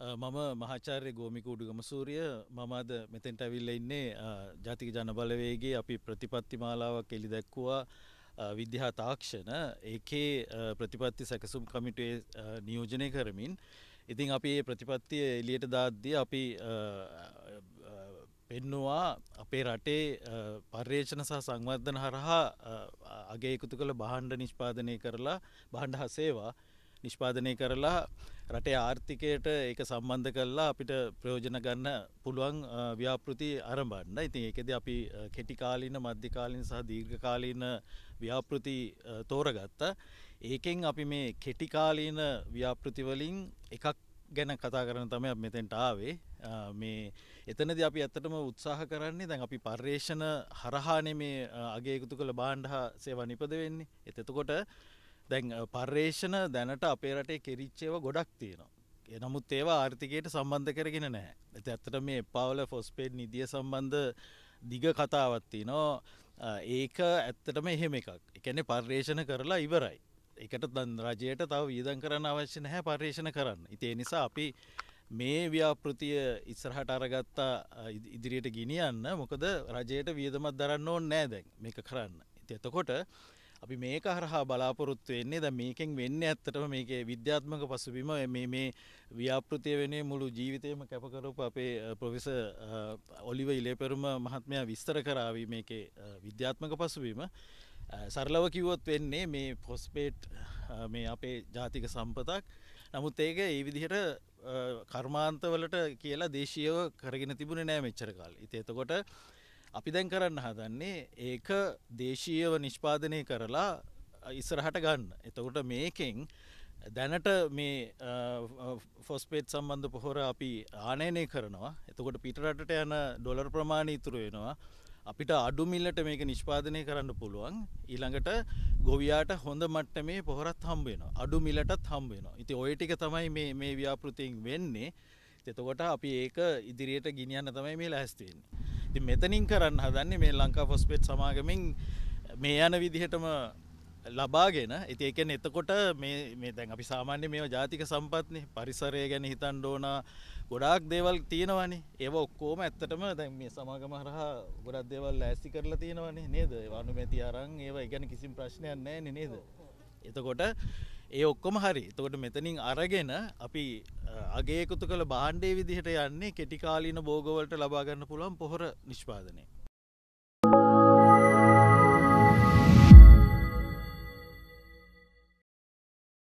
මම මහාචාර්ය ගෝමික උඩුගම සූරිය මම අද මෙතෙන්ට ඇවිල්ලා ඉන්නේ ජාතික ජනබලවේගයේ අපි ප්‍රතිපත්ති මාලාවක් එලි දැක්කුවා විද්‍යා තාක්ෂණ ඒකේ ප්‍රතිපත්ති සැකසුම් කමිටුවේ නියෝජනය කරමින් ඉතින් අපි මේ ප්‍රතිපත්තිය එළියට දාද්දී අපි පෙන්නවා අපේ රටේ පර්යේෂණ සහ සංවර්ධන හරහා අගේ එකතු කළ බහණ්ඩ නිෂ්පාදනය කරලා බහණ්ඩ හසේවා නිෂ්පාදනය කරලා රටේ ආර්ථිකයට ඒක සම්බන්ධ කරලා අපිට ප්‍රයෝජන ගන්න පුළුවන් ව්‍යාපෘති අරඹන්න. ඉතින් ඒකෙදී අපි කෙටිකාලීන, මධ්‍යකාලීන සහ දීර්ඝකාලීන ව්‍යාපෘති තෝරගත්තා. ඒකෙන් අපි මේ කෙටිකාලීන ව්‍යාපෘති වලින් එකක් ගැන කතා කරන තමයි අපි මෙතෙන්ට ආවේ. මේ එතනදී අපි ඇත්තටම උත්සාහ කරන්නේ දැන් අපි පර්යේෂණ හරහානේ මේ අගය එකතු කළ භාණ්ඩ හා සේවා නිපද වෙන්නේ. එතකොට දැන් පර්යේෂණ දැනට අපේ රටේ කෙරිච්චේව ගොඩක් තියෙනවා. එනමුත් ඒවා ආර්ථිකයට සම්බන්ධ කරගෙන නෑ. ඇත ඇත්තට මේ එපාවල ෆොස්පේඩ් නිදිය සම්බන්ධ දිග කතාවත්ති නෝ ඒක ඇත්තටම එහෙම එකක් එකනෙ පර්යේෂණ කරලා ඉවරයි. එකට දන් රජයට තව වියදන් කරන්න අවශ්‍ය නැහැ පර්යේෂණ කරන්න. ඉතිේ නිසා අපි මේ ව්‍යාපෘතිය ඉස්සරහට අරගත්තා ඉදිරියට ගිනියන්න මොකද රජයට වියදමත් දරන්න ඕන්න නෑ දැන් මේක කරන්න. එතකොට අපි මේක හරහා බලාපොරොත්තු වෙන්නේ ද මේකෙන් වෙන්න ඇත්තටම මේක විද්‍යාත්මක පසුබිම මේ ව්‍යාපෘතිය වෙනේ මුළු ජීවිතයම කැපකරපු අපේ පොෆෙස ඔලිව ඉලේපෙරුම මහත්මයා විස්තර කරාවී මේකේ විද්‍යාත්මක පසුබීම සරලව කිව්වොත් වෙන්නේ මේ පොස්පේට් මේ අපේ ජාතික සම්පතක් නමුත් ඒක ඒ විදිහට කර්මාන්තවලට කියලා දේශීයව කරගෙන තිබුණ නෑ මෙච්චර කාල ඉති එතකොට අපි දැන් කරන්න හදන්නේ ඒක දේශීයව නිෂ්පාදනය කරලා ඉස්සරහට ගන්න. එතකොට මේකෙන් දැනට මේ ෆොස්පේට් සම්බන්ධ පොහොර අපි ආනයනය කරනවා එතකොට පිටරට යන ඩොලර් ප්‍රමාණ ඉතුරු වෙනවා අපිට අඩු මිල්ලට මේක නිෂ්පාදනය කරන්න පුළුවන් ඊළඟට ගොවියාට හොඳ මට්ට මේ පොහොරත් හම්බේෙන අඩු මිලටත් හම්බේෙන ඉති ඔය ටික තමයි මේ ව්‍යාපෘතින් වෙන්නේ එතකොට අපි ඒක ඉදිරියට ගිනියන්න තමයි මේ ලැස්තිවෙන්නේ ති මෙතනින් කරන්න හදන්නේ මේ ලංකා ෆොස්පේට් සමාගමින් මේ යන විදිහටම ලබාගෙන ඉති එකෙන් එතකොට මේ දැන් අපි සාමාන්‍ය මේ ජාතික සම්පත්නය පරිසරය ගැන හිතන් ඩෝන ගොඩාක් දේවල් තියෙනවනි ඒව ඔක්කෝම ඇත්තටම දැන් මේ සමාගම හරහා ගොඩක් දේවල් ඇසි කරලා තියෙනවන්නේ නේද වනු මැති අරන් ඒව ගැන කිසිම් ප්‍රශ්නයක් නෑ නේද එතකොට ඒ ඔක්කොම හරි එතකොට මෙතනින් අරගෙන අපි අගේ එකතු කළ බාණ්ඩේ විදිහට යන්නේ කෙටිකාලීන බෝගවලට ලබාගන්න පුළුවන් පොහොර නිෂ්පාදනය